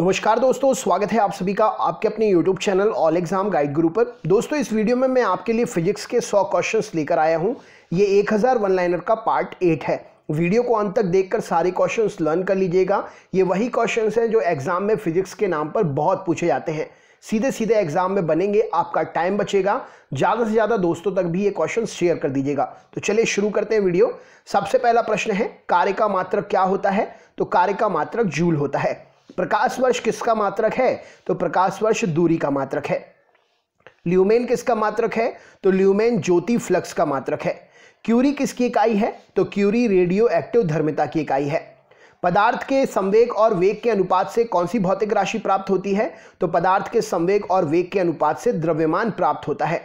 नमस्कार दोस्तों स्वागत है आप सभी का आपके अपने YouTube channel all exam guide Guru पर दोस्तों इस वीडियो में मैं आपके लिए फिजिक्स के 100 क्वेश्चंस लेकर आया हूं ये 1000 वन लाइनर का पार्ट एट है वीडियो को अंत तक देखकर सारे क्वेश्चंस लर्न कर लीजिएगा ये वही क्वेश्चंस हैं जो एग्जाम में फिजिक्स के नाम पर बहुत पूछे जाते हैं सीधे सीधे एग्जाम में बनेंगे आपका टाइम बचेगा ज़्यादा से ज़्यादा दोस्तों तक भी ये क्वेश्चन शेयर कर दीजिएगा तो चलिए शुरू करते हैं वीडियो सबसे पहला प्रश्न है कार्य का मात्रक क्या होता है तो कार्य का मात्रक जूल होता है प्रकाश वर्ष किसका मात्रक है तो प्रकाश वर्ष दूरी का मात्रक है ल्यूमेन किसका मात्रक है तो ल्यूमेन ज्योति फ्लक्स का मात्रक है क्यूरी किसकी इकाई है तो क्यूरी रेडियो एक्टिव धर्मिता की इकाई है पदार्थ के संवेग और वेग के अनुपात से कौन सी भौतिक राशि प्राप्त होती है तो पदार्थ के संवेग और वेग के अनुपात से द्रव्यमान प्राप्त होता है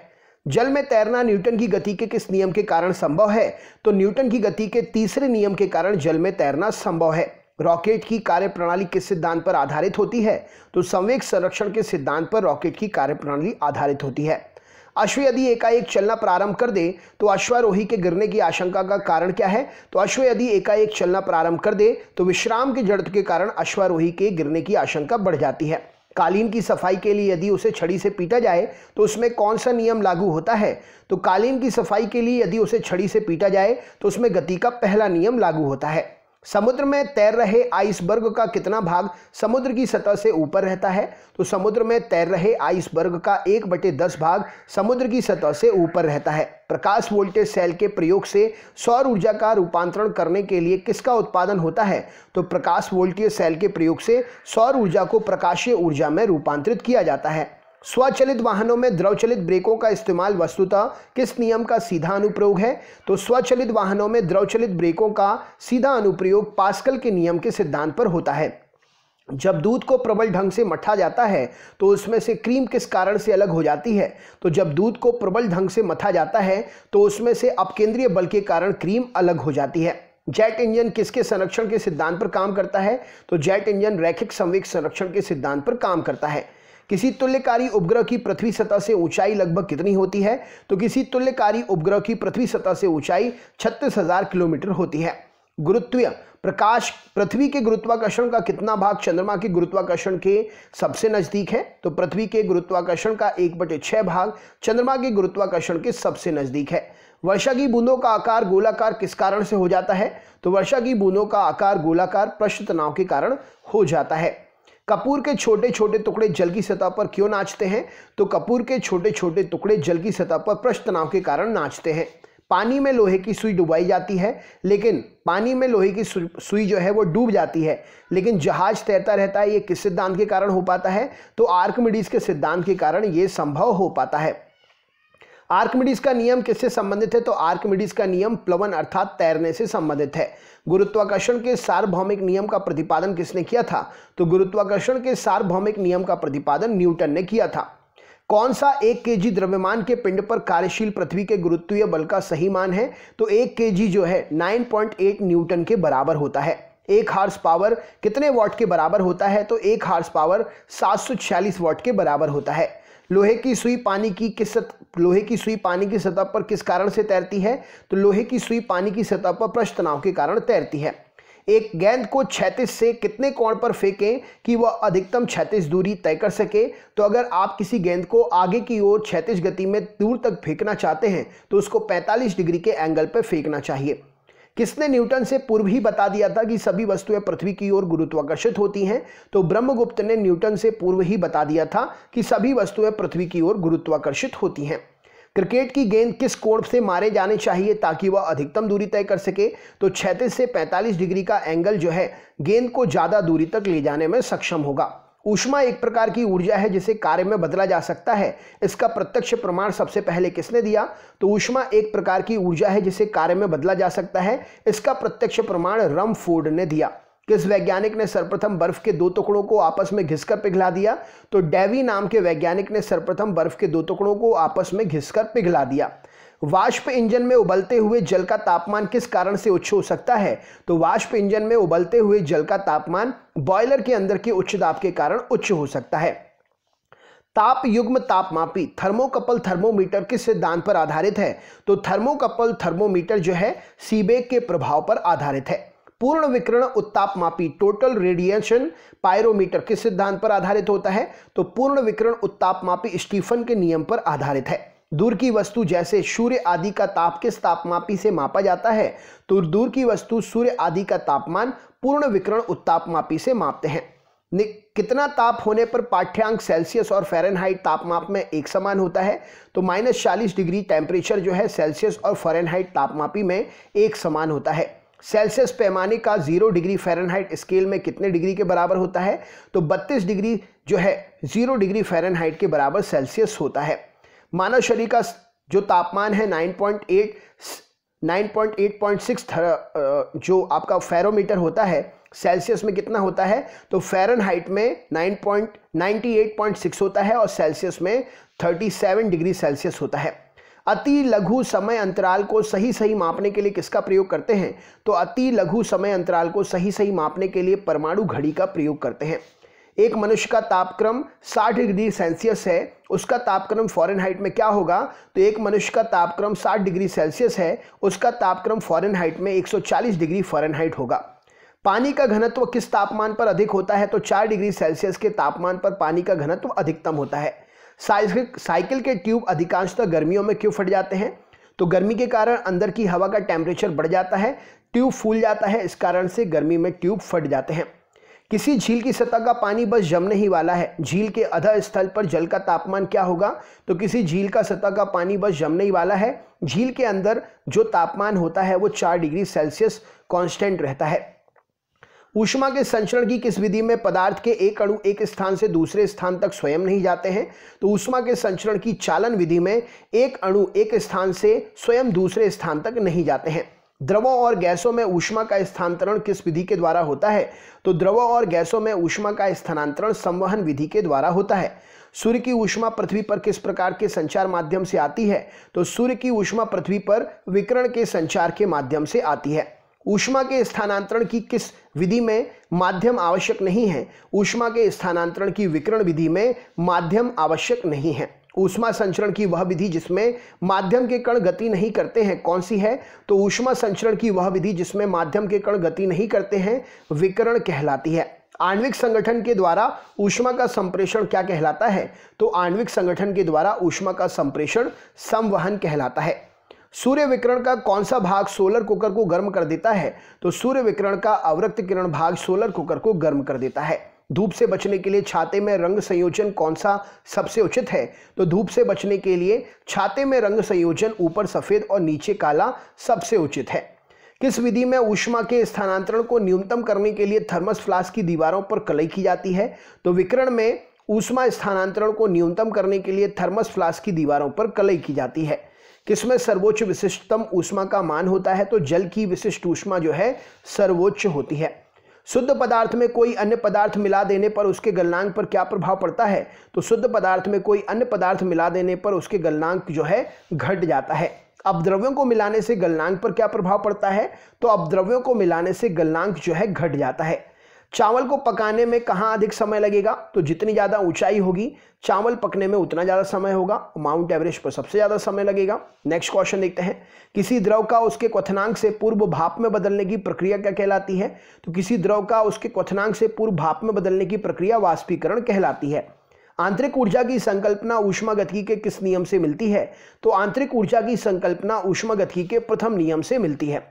जल में तैरना न्यूटन की गति के किस नियम के कारण संभव है तो न्यूटन की गति के तीसरे नियम के कारण जल में तैरना संभव है रॉकेट की कार्यप्रणाली किस सिद्धांत पर आधारित होती है तो संवेक संरक्षण के सिद्धांत पर रॉकेट की कार्यप्रणाली आधारित होती है अश्व यदि एकाएक चलना प्रारंभ कर दे तो अश्वारोही के गिरने की आशंका का कारण क्या है तो अश्व यदि एकाएक चलना प्रारंभ कर दे तो विश्राम के जड़ के कारण अश्वारोही के गिरने की आशंका बढ़ जाती है कालीन की सफाई के लिए यदि उसे छड़ी से पीटा जाए तो उसमें कौन सा नियम लागू होता है तो कालीन की सफाई के लिए यदि उसे छड़ी से पीटा जाए तो उसमें गति का पहला नियम लागू होता है समुद्र में तैर रहे आइसबर्ग का कितना भाग समुद्र की सतह से ऊपर रहता है तो समुद्र में तैर रहे आइसबर्ग का एक बटे दस भाग समुद्र की सतह से ऊपर रहता है प्रकाश वोल्टेज सेल के प्रयोग से सौर ऊर्जा का रूपांतरण करने के लिए किसका उत्पादन होता है तो प्रकाश वोल्टेज सेल के प्रयोग से सौर ऊर्जा को प्रकाशीय ऊर्जा में रूपांतरित किया जाता है स्वचलित वाहनों में द्रवचलित ब्रेकों का इस्तेमाल वस्तुतः किस नियम का सीधा अनुप्रयोग है तो स्वचलित वाहनों में द्रवचलित ब्रेकों का सीधा अनुप्रयोग पास्कल के नियम के सिद्धांत पर होता है जब दूध को प्रबल ढंग से मठा जाता है तो उसमें से क्रीम किस कारण से अलग हो जाती है तो जब दूध को प्रबल ढंग से मथा जाता है तो उसमें से अपकेंद्रीय बल के कारण क्रीम अलग हो जाती है जेट इंजन किसके संरक्षण के सिद्धांत पर काम करता है तो जेट इंजन रैखिक संवेक संरक्षण के सिद्धांत पर काम करता है किसी तुल्यकारी उपग्रह की पृथ्वी सतह से ऊंचाई लगभग कितनी होती है तो किसी तुल्यकारी उपग्रह की पृथ्वी सतह से ऊंचाई छत्तीस किलोमीटर होती है गुरुत्वीय प्रकाश पृथ्वी के गुरुत्वाकर्षण का कितना भाग चंद्रमा के गुरुत्वाकर्षण के सबसे नजदीक है तो पृथ्वी के गुरुत्वाकर्षण का एक बटे छह भाग चंद्रमा के गुरुत्वाकर्षण के सबसे नजदीक है वर्षा की बूंदों का आकार गोलाकार किस कारण से हो जाता है तो वर्षा की बूंदों का आकार गोलाकार पृष्ठ तनाव के कारण हो जाता है कपूर के छोटे छोटे टुकड़े जल की सतह पर क्यों नाचते हैं तो कपूर के छोटे छोटे टुकड़े जल की सतह पर पृष्ठ तनाव के कारण नाचते हैं पानी में लोहे की सुई डुबाई जाती है लेकिन पानी में लोहे की सुई जो है वो डूब जाती है लेकिन जहाज तैरता रहता है ये किस सिद्धांत के कारण हो पाता है तो आर्कमिडीज के सिद्धांत के कारण ये संभव हो पाता है आर्कमिडीज का नियम किससे संबंधित है तो आर्कमिडीज का नियम प्लवन अर्थात तैरने से संबंधित है गुरुत्वाकर्षण के सार्वभौमिक नियम का प्रतिपादन किसने किया था तो गुरुत्वाकर्षण के सार्वभौमिक नियम का प्रतिपादन न्यूटन ने किया था कौन सा एक के जी द्रव्यमान के पिंड पर कार्यशील पृथ्वी के गुरुत्वीय बल का सही मान है तो एक के जी जो है 9.8 न्यूटन के बराबर होता है एक हार्स पावर कितने वॉट के बराबर होता है तो एक हार्स पावर सात वॉट के बराबर होता है लोहे की सुई पानी की किस लोहे की सुई पानी की सतह पर किस कारण से तैरती है तो लोहे की सुई पानी की सतह पर पृष्ठ तनाव के कारण तैरती है एक गेंद को छैतीस से कितने कोण पर फेंकें कि वह अधिकतम छैतीस दूरी तय कर सके तो अगर आप किसी गेंद को आगे की ओर छैतीस गति में दूर तक फेंकना चाहते हैं तो उसको 45 डिग्री के एंगल पर फेंकना चाहिए किसने न्यूटन से पूर्व ही बता दिया था कि सभी वस्तुएं पृथ्वी की ओर गुरुत्वाकर्षित होती हैं तो ब्रह्मगुप्त ने न्यूटन से पूर्व ही बता दिया था कि सभी वस्तुएं पृथ्वी की ओर गुरुत्वाकर्षित होती हैं क्रिकेट की गेंद किस कोण से मारे जाने चाहिए ताकि वह अधिकतम दूरी तय कर सके तो छैतीस से पैंतालीस डिग्री का एंगल जो है गेंद को ज़्यादा दूरी तक ले जाने में सक्षम होगा ऊष्मा एक प्रकार की ऊर्जा है जिसे कार्य में बदला जा सकता है इसका प्रत्यक्ष प्रमाण सबसे पहले किसने दिया तो ऊष्मा एक प्रकार की ऊर्जा है जिसे कार्य में बदला जा सकता है इसका प्रत्यक्ष प्रमाण रम फोर्ड ने दिया किस वैज्ञानिक ने सर्वप्रथम बर्फ के दो टुकड़ों को आपस में घिसकर पिघला दिया तो डेवी नाम के वैज्ञानिक ने सर्वप्रथम बर्फ के दो टुकड़ों को आपस में घिसकर पिघला दिया वाष्प इंजन में उबलते हुए जल का तापमान किस कारण से उच्च हो सकता है तो वाष्प इंजन में उबलते हुए जल का तापमान बॉयलर के अंदर के उच्च दाब के कारण उच्च हो सकता है ताप युग्म तापमापी थर्मोकपल थर्मोमीटर किस सिद्धांत पर आधारित है तो थर्मोकपल थर्मोमीटर जो है सीबेक के प्रभाव पर आधारित है पूर्ण विकिरण उत्तापमापी टोटल रेडिएशन पायरोमीटर किस सिद्धांत पर आधारित होता है तो पूर्ण विकिरण उत्तापमापी स्टीफन के नियम पर आधारित है दूर की वस्तु जैसे सूर्य आदि का ताप किस तापमापी से मापा जाता है तो दूर की वस्तु सूर्य आदि का तापमान पूर्ण विकरण उत्तापमापी से मापते हैं कितना ताप होने पर पाठ्यांक सेल्सियस और फ़ारेनहाइट तापमाप में एक समान होता है तो माइनस चालीस डिग्री टेम्परेचर जो है सेल्सियस और फ़ारेनहाइट तापमापी में एक समान होता है सेल्सियस पैमाने का जीरो डिग्री फ़ारेनहाइट स्केल में कितने डिग्री के बराबर होता है तो बत्तीस डिग्री जो है जीरो डिग्री फ़ारेनहाइट के बराबर सेल्सियस होता है मानव शरीर का जो तापमान है 9.8 9.8.6 जो आपका फेरोमीटर होता है सेल्सियस में कितना होता है तो फेरन हाइट में 9.98.6 होता है और सेल्सियस में 37 डिग्री सेल्सियस होता है अति लघु समय अंतराल को सही सही मापने के लिए किसका प्रयोग करते हैं तो अति लघु समय अंतराल को सही सही मापने के लिए परमाणु घड़ी का प्रयोग करते हैं एक मनुष्य का तापक्रम 60 डिग्री सेल्सियस है उसका तापक्रम फॉरन हाइट में क्या होगा तो एक मनुष्य का तापक्रम 60 डिग्री सेल्सियस है उसका तापक्रम फॉरन हाइट में 140 डिग्री फॉरन हाइट होगा पानी का घनत्व किस तापमान पर अधिक होता है तो चार डिग्री सेल्सियस के तापमान पर पानी का घनत्व अधिकतम होता है साइकिल के ट्यूब अधिकांशतः गर्मियों में क्यों फट जाते हैं तो गर्मी के कारण अंदर की हवा का टेम्परेचर बढ़ जाता है ट्यूब फूल जाता है इस कारण से गर्मी में ट्यूब फट जाते हैं किसी झील की सतह का पानी बस जमने ही वाला है झील के अधर स्थल पर जल का तापमान क्या होगा तो किसी झील का सतह का पानी बस जमने ही वाला है झील के अंदर जो तापमान होता है वो चार डिग्री सेल्सियस कांस्टेंट रहता है ऊष्मा के संचरण की किस विधि में पदार्थ के एक अणु एक स्थान से दूसरे स्थान तक स्वयं नहीं जाते हैं तो ऊष्मा के संचरण की चालन विधि में एक अणु एक स्थान से स्वयं दूसरे स्थान तक नहीं जाते हैं द्रवों और गैसों में ऊष्मा का स्थानांतरण किस विधि के द्वारा होता है तो द्रवों और गैसों में ऊष्मा का स्थानांतरण संवहन विधि के द्वारा होता है सूर्य की ऊष्मा पृथ्वी पर किस प्रकार के संचार माध्यम से आती है तो सूर्य की ऊष्मा पृथ्वी पर विकरण के संचार के माध्यम से आती है ऊष्मा के स्थानांतरण की किस विधि में माध्यम आवश्यक नहीं है ऊष्मा के स्थानांतरण की विकरण विधि में माध्यम आवश्यक नहीं है ऊष्मा संचरण की वह विधि जिसमें माध्यम के कण गति नहीं करते हैं कौन सी है तो ऊष्मा संचरण की वह विधि जिसमें माध्यम के कण गति नहीं करते हैं विकरण कहलाती है आणविक संगठन के द्वारा ऊष्मा का संप्रेषण क्या कहलाता है तो आणविक संगठन के द्वारा ऊष्मा का संप्रेषण संवहन कहलाता है सूर्य विकरण का कौन सा भाग सोलर कुकर को गर्म कर देता है तो सूर्य विकरण का अवरक्त किरण भाग सोलर कुकर को गर्म कर देता है धूप से बचने के लिए छाते में रंग संयोजन कौन सा सबसे उचित है तो धूप से बचने के लिए छाते में रंग संयोजन ऊपर सफ़ेद और नीचे काला सबसे उचित है किस विधि में ऊष्मा के स्थानांतरण को न्यूनतम करने के लिए थर्मस फ्लास्क की दीवारों पर कलई की जाती है तो विकरण में ऊष्मा स्थानांतरण को न्यूनतम करने के लिए थर्मस फ्लास्क की दीवारों पर कलई की जाती है किसमें सर्वोच्च विशिष्टतम ऊष्मा का मान होता है तो जल की विशिष्ट ऊष्मा जो है सर्वोच्च होती है शुद्ध पदार्थ में कोई अन्य पदार्थ मिला देने पर उसके गलनांक पर क्या प्रभाव पड़ता है तो शुद्ध पदार्थ में कोई अन्य पदार्थ मिला देने पर उसके गलनांक जो है घट जाता है अपद्रव्यों को मिलाने से गलनांक पर क्या प्रभाव पड़ता है तो अपद्रव्यों को मिलाने से गलनांक जो है घट जाता है चावल को पकाने में कहाँ अधिक समय लगेगा तो जितनी ज़्यादा ऊंचाई होगी चावल पकने में उतना ज़्यादा समय होगा माउंट एवरेस्ट पर सबसे ज़्यादा समय लगेगा नेक्स्ट क्वेश्चन देखते हैं किसी द्रव का उसके क्वथनांक से पूर्व भाप में बदलने की प्रक्रिया क्या कहलाती है तो किसी द्रव का उसके क्वथनांक से पूर्व भाप में बदलने की प्रक्रिया वाष्पीकरण कहलाती है आंतरिक ऊर्जा की संकल्पना ऊष्मा गति के किस नियम से मिलती है तो आंतरिक ऊर्जा की संकल्पना ऊष्मा गति के प्रथम नियम से मिलती है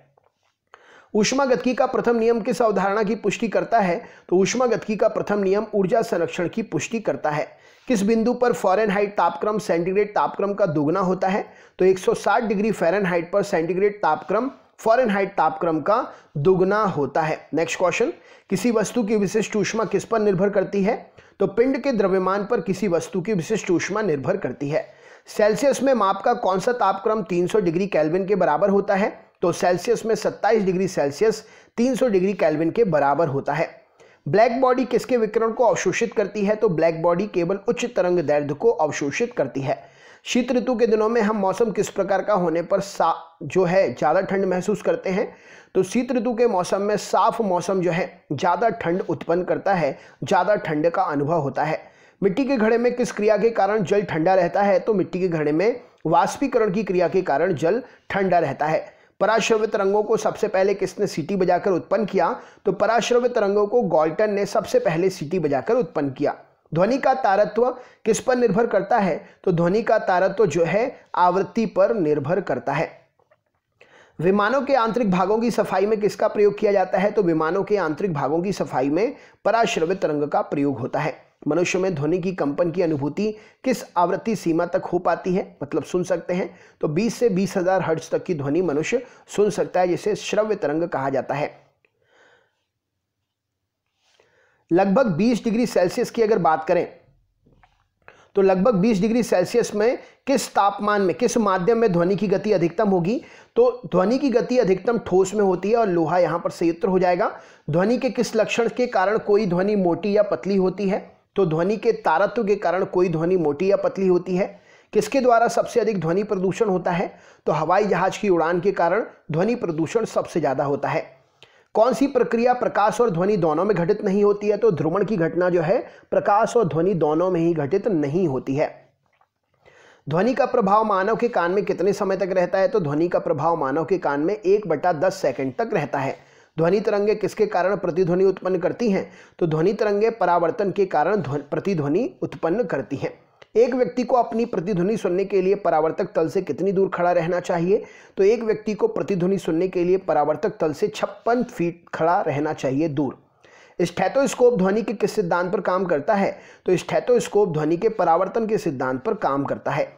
गतकी का प्रथम नियम किस अवधारणा की पुष्टि करता है तो गतकी का प्रथम नियम ऊर्जा संरक्षण की पुष्टि करता है किस बिंदु पर फॉरेनहाइट तापक्रम सेंटीग्रेड तापक्रम का दोगुना होता है तो 160 डिग्री फैरेनहाइट पर सेंटीग्रेड तापक्रम फॉरेनहाइट तापक्रम का दुगना होता है नेक्स्ट क्वेश्चन किसी वस्तु की विशिष्ट ऊष्मा किस पर निर्भर करती है तो पिंड के द्रव्यमान पर किसी वस्तु की विशिष्ट ऊष्मा निर्भर करती है सेल्सियस में माप का कौन सा तापक्रम 300 डिग्री कैलविन के बराबर होता है तो सेल्सियस में 27 डिग्री सेल्सियस 300 डिग्री कैलविन के बराबर होता है ब्लैक बॉडी किसके विकिरण को अवशोषित करती है तो ब्लैक बॉडी केवल उच्च तरंग दर्द को अवशोषित करती है शीत ऋतु के दिनों में हम मौसम किस प्रकार का होने पर सा जो है ज़्यादा ठंड महसूस करते हैं तो शीत ऋतु के मौसम में साफ मौसम जो है ज़्यादा ठंड उत्पन्न करता है ज़्यादा ठंड का अनुभव होता है मिट्टी के घड़े में किस क्रिया के कारण जल ठंडा रहता है तो मिट्टी के घड़े में वाष्पीकरण की क्रिया के कारण जल ठंडा रहता है पराश्रवित तरंगों को सबसे पहले किसने सीटी बजाकर उत्पन्न किया तो पराश्रवित तरंगों को गॉल्टन ने सबसे पहले सीटी बजाकर उत्पन्न किया ध्वनि का तारत्व किस पर निर्भर करता है तो ध्वनि का तारत्व जो है आवृत्ति पर निर्भर करता है विमानों के आंतरिक भागों की सफाई में किसका प्रयोग किया जाता है तो विमानों के आंतरिक भागों की सफाई में पराश्रवित तरंग का प्रयोग होता है मनुष्य में ध्वनि की कंपन की अनुभूति किस आवृत्ति सीमा तक हो पाती है मतलब सुन सकते हैं तो 20 से बीस हजार हर्ज तक की ध्वनि मनुष्य सुन सकता है जिसे श्रव्य तरंग कहा जाता है लगभग 20 डिग्री सेल्सियस की अगर बात करें तो लगभग 20 डिग्री सेल्सियस में किस तापमान में किस माध्यम में ध्वनि की गति अधिकतम होगी तो ध्वनि की गति अधिकतम ठोस में होती है और लोहा यहां पर संयुक्त हो जाएगा ध्वनि के किस लक्षण के कारण कोई ध्वनि मोटी या पतली होती है तो ध्वनि के तारत्व के कारण कोई ध्वनि मोटी या पतली होती है किसके द्वारा सबसे अधिक ध्वनि प्रदूषण होता है तो हवाई जहाज की उड़ान के कारण ध्वनि प्रदूषण सबसे ज़्यादा होता है कौन सी प्रक्रिया प्रकाश और ध्वनि दोनों में घटित नहीं होती है तो ध्रुवण की घटना जो है प्रकाश और ध्वनि दोनों में ही घटित नहीं होती है ध्वनि का प्रभाव मानव के कान में कितने समय तक रहता है तो ध्वनि का प्रभाव मानव के कान में एक बटा दस सेकेंड तक रहता है ध्वनि तरंगे किसके कारण प्रतिध्वनि उत्पन्न करती हैं तो ध्वनि तरंगे परावर्तन के कारण प्रतिध्वनि उत्पन्न करती हैं एक व्यक्ति को अपनी प्रतिध्वनि सुनने के लिए परावर्तक तल से कितनी दूर खड़ा रहना चाहिए तो एक व्यक्ति को प्रतिध्वनि सुनने के लिए परावर्तक तल से छप्पन फीट खड़ा रहना चाहिए दूर स्टैथोस्कोप ध्वनि के किस सिद्धांत पर काम करता है तो स्टैथोस्कोप ध्वनि के परावर्तन के सिद्धांत पर काम करता है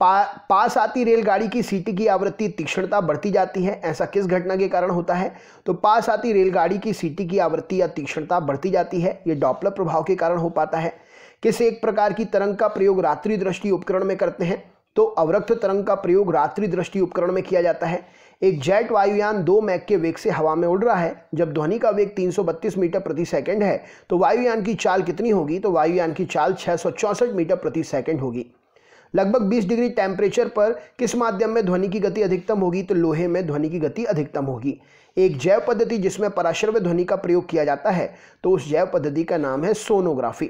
पा, पास आती रेलगाड़ी की सीटी की आवृत्ति तीक्ष्णता बढ़ती जाती है ऐसा किस घटना के कारण होता है तो पास आती रेलगाड़ी की सीटी की आवृत्ति या तीक्ष्णता बढ़ती जाती है ये डॉपलर प्रभाव के कारण हो पाता है किस एक प्रकार की तरंग का प्रयोग रात्रि दृष्टि उपकरण में करते हैं तो अवरक्त तरंग का प्रयोग रात्रि दृष्टि उपकरण में किया जाता है एक जेट वायुयान दो मैक के वेग से हवा में उड़ रहा है जब ध्वनि का वेग 332 मीटर प्रति सेकंड है तो वायुयान की चाल कितनी होगी तो वायुयान की चाल छः मीटर प्रति सेकंड होगी लगभग 20 डिग्री टेम्परेचर पर किस माध्यम में ध्वनि की गति अधिकतम होगी तो लोहे में ध्वनि की गति अधिकतम होगी एक जैव पद्धति जिसमें पराश्रव्य ध्वनि का प्रयोग किया जाता है तो उस जैव पद्धति का नाम है सोनोग्राफी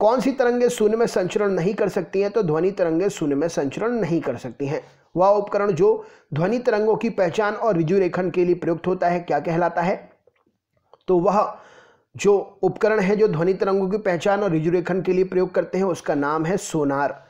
कौन सी तरंगे शून्य में संचरण नहीं कर सकती हैं तो ध्वनि तरंगे शून्य में संचरण नहीं कर सकती हैं वह उपकरण जो ध्वनि तरंगों की पहचान और रिजुरेखन के लिए प्रयुक्त होता है क्या कहलाता है तो वह जो उपकरण है जो ध्वनि तरंगों की पहचान और रिजुरेखन के लिए प्रयोग करते हैं उसका नाम है सोनार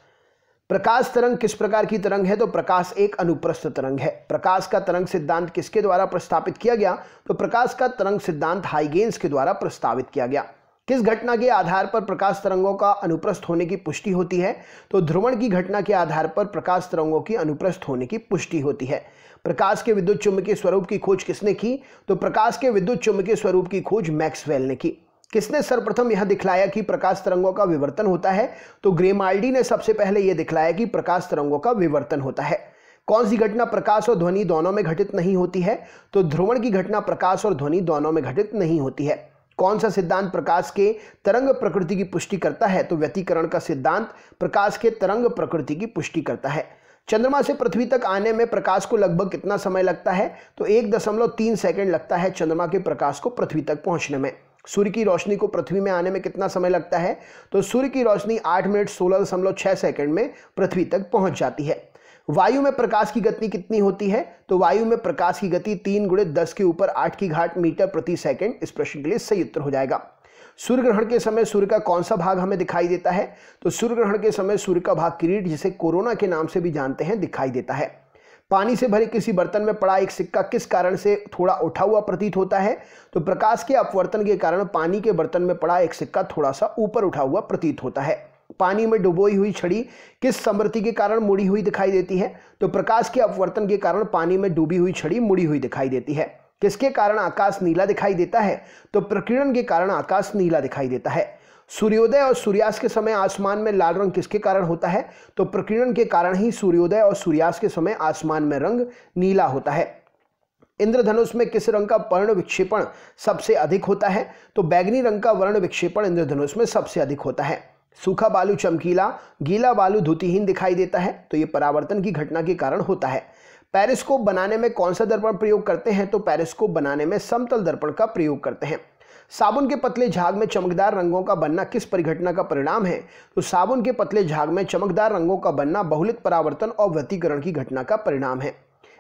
प्रकाश तरंग किस प्रकार की तरंग है तो प्रकाश एक अनुप्रस्थ तरंग है प्रकाश का तरंग सिद्धांत किसके द्वारा प्रस्तावित किया गया तो प्रकाश का तरंग सिद्धांत हाइगेन्स के द्वारा प्रस्तावित किया गया किस घटना के आधार पर प्रकाश तरंगों का अनुप्रस्थ होने की पुष्टि होती है तो ध्रुवण की घटना के आधार पर प्रकाश तरंगों की अनुप्रस्थ होने की पुष्टि होती है प्रकाश के विद्युत चुंबकीय स्वरूप की खोज किसने की तो प्रकाश के विद्युत चुंबकीय स्वरूप की खोज मैक्सवेल ने की किसने सर्वप्रथम यह दिखलाया कि प्रकाश तरंगों का विवर्तन होता है तो ग्रेमाल्डी ने सबसे पहले यह दिखलाया कि प्रकाश तरंगों का विवर्तन होता है कौन सी घटना प्रकाश और ध्वनि दोनों में घटित नहीं होती है तो ध्रुवण की घटना प्रकाश और ध्वनि दोनों में घटित नहीं होती है कौन सा सिद्धांत प्रकाश के तरंग प्रकृति की पुष्टि करता है तो व्यतीकरण का सिद्धांत प्रकाश के तरंग प्रकृति की पुष्टि करता है चंद्रमा से पृथ्वी तक आने में प्रकाश को लगभग कितना समय लगता है तो एक दशमलव तीन सेकेंड लगता है चंद्रमा के प्रकाश को पृथ्वी तक पहुंचने में सूर्य की रोशनी को पृथ्वी में आने में कितना समय लगता है तो सूर्य की रोशनी आठ मिनट सोलह दशमलव छह सेकेंड में पृथ्वी तक पहुंच जाती है वायु में प्रकाश की गति कितनी होती है तो वायु में प्रकाश की गति तीन गुड़े दस के ऊपर आठ की घाट मीटर प्रति सेकंड इस प्रश्न के लिए सही उत्तर हो जाएगा सूर्य ग्रहण के समय सूर्य का कौन सा भाग हमें दिखाई देता है तो सूर्य ग्रहण के समय सूर्य का भाग किरीट जिसे कोरोना के नाम से भी जानते हैं दिखाई देता है पानी से भरे किसी बर्तन में पड़ा एक सिक्का किस कारण से थोड़ा उठा हुआ प्रतीत होता है तो प्रकाश के अपवर्तन के कारण पानी के बर्तन में पड़ा एक सिक्का थोड़ा सा ऊपर उठा हुआ प्रतीत होता है पानी में डुबोई हुई छड़ी किस समृद्धि के कारण मुड़ी हुई दिखाई देती है तो प्रकाश के अपवर्तन के कारण पानी में डूबी हुई छड़ी मुड़ी हुई दिखाई देती है किसके कारण आकाश नीला दिखाई देता है तो प्रकीर्णन के कारण आकाश नीला दिखाई देता है सूर्योदय और सूर्यास्त के समय आसमान में लाल रंग किसके कारण होता है तो प्रकीर्णन के कारण ही सूर्योदय और सूर्यास्त के समय आसमान में रंग नीला होता है इंद्रधनुष में किस रंग का पर्ण विक्षेपण सबसे अधिक होता है तो बैगनी रंग का वर्ण विक्षेपण इंद्रधनुष में सबसे अधिक होता है सूखा बालू चमकीला गीला बालू धुतिहीन दिखाई देता है तो ये परावर्तन की घटना के कारण होता है पेरिस्कोप बनाने में कौन सा दर्पण प्रयोग करते हैं तो पेरिस्कोप बनाने में समतल दर्पण का प्रयोग करते हैं साबुन के पतले झाग में चमकदार रंगों का बनना किस परिघटना का परिणाम है तो साबुन के पतले झाग में चमकदार रंगों का बनना बहुलित परावर्तन और व्यतीकरण की घटना का परिणाम है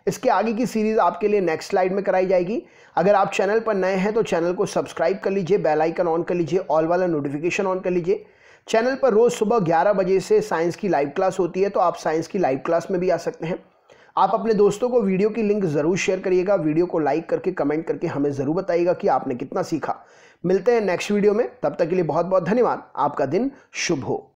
इसके आगे की सीरीज आपके लिए नेक्स्ट स्लाइड में कराई जाएगी अगर आप चैनल पर नए हैं तो चैनल को सब्सक्राइब कर लीजिए बेल आइकन ऑन कर लीजिए ऑल वाला नोटिफिकेशन ऑन कर लीजिए चैनल पर रोज़ सुबह 11 बजे से साइंस की लाइव क्लास होती है तो आप साइंस की लाइव क्लास में भी आ सकते हैं आप अपने दोस्तों को वीडियो की लिंक ज़रूर शेयर करिएगा वीडियो को लाइक करके कमेंट करके हमें ज़रूर बताइएगा कि आपने कितना सीखा मिलते हैं नेक्स्ट वीडियो में तब तक के लिए बहुत बहुत धन्यवाद आपका दिन शुभ हो